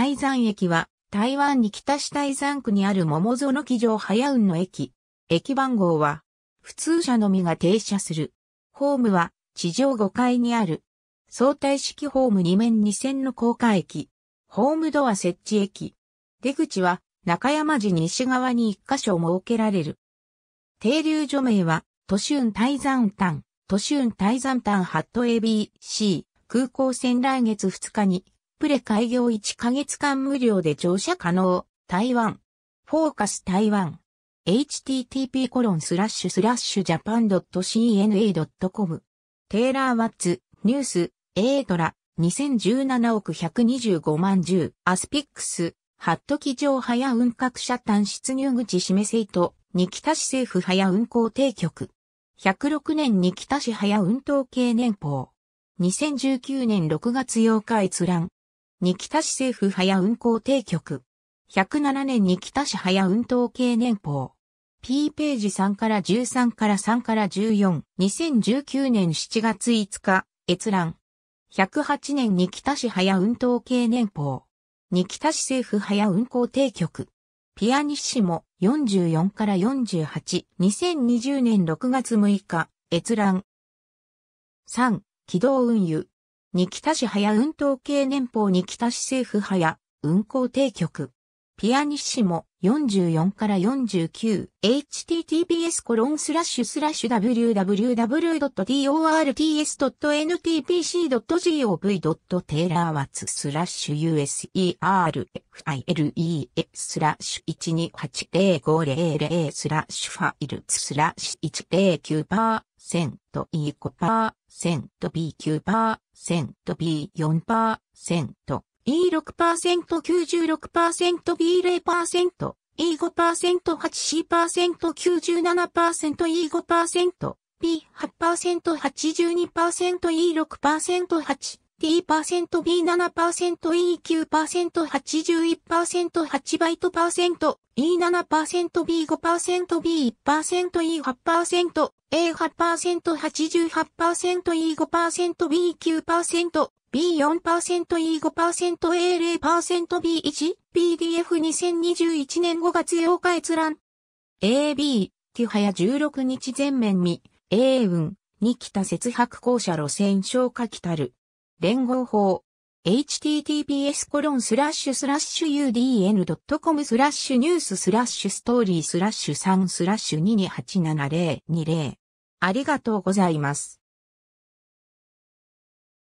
台山駅は、台湾に北市台山区にある桃園機場早雲の駅。駅番号は、普通車のみが停車する。ホームは、地上5階にある。相対式ホーム2面2線の高架駅。ホームドア設置駅。出口は、中山寺西側に1箇所設けられる。停留所名は、都市雲台山丹、都市雲台山丹ハット ABC、空港線来月2日にプレ開業1ヶ月間無料で乗車可能。台湾。フォーカス台湾。http コロンスラッシュスラッシュジャパン .cna.com テイラーワッツ、ニュース、エートラ、2017億125万10、アスピックス、ハット機場早運各社単出入口示せいと、キ北市政府早運行定局。106年キ北市早運統計年報。2019年6月8日閲覧。日田市政府早運行定局。107年に田市早運統系年報。P ページ3から13から3から14。2019年7月5日、閲覧。108年に田市早運統系年報。日田市政府早運行定局。ピアニッシモ44から48。2020年6月6日、閲覧。3、軌道運輸。に北市早運動系年報に北市政府早運行定局。ピアニッシモ44から 49https コロンスラッシュスラッシュ w w w d o r t s n t p c g o v t a y l o r w a t t s スラッシュ userfiles スラッシュ12805000スラッシュファイルスラッシュ109パーセント E5%、B9%、B4%、E6%、96%、B0%、E5%、8C%、97%、E5%、B8%、82%、E6%、8%。D%、B7%、E9%、81%、8バイト%、E7%、B5%、B1%、E8%、A8%、88%、E5%、B9%、B4%、E5%、A0%、B1、PDF2021 年5月8日閲覧。AB、キュハヤ16日全面未、A 運、に北節白校舎路線消化来たる。連合法、https コロンスラッシュスラッシュ udn.com スラッシュニューススラッシュストーリースラッシュ3スラッシュ2287020ありがとうございます。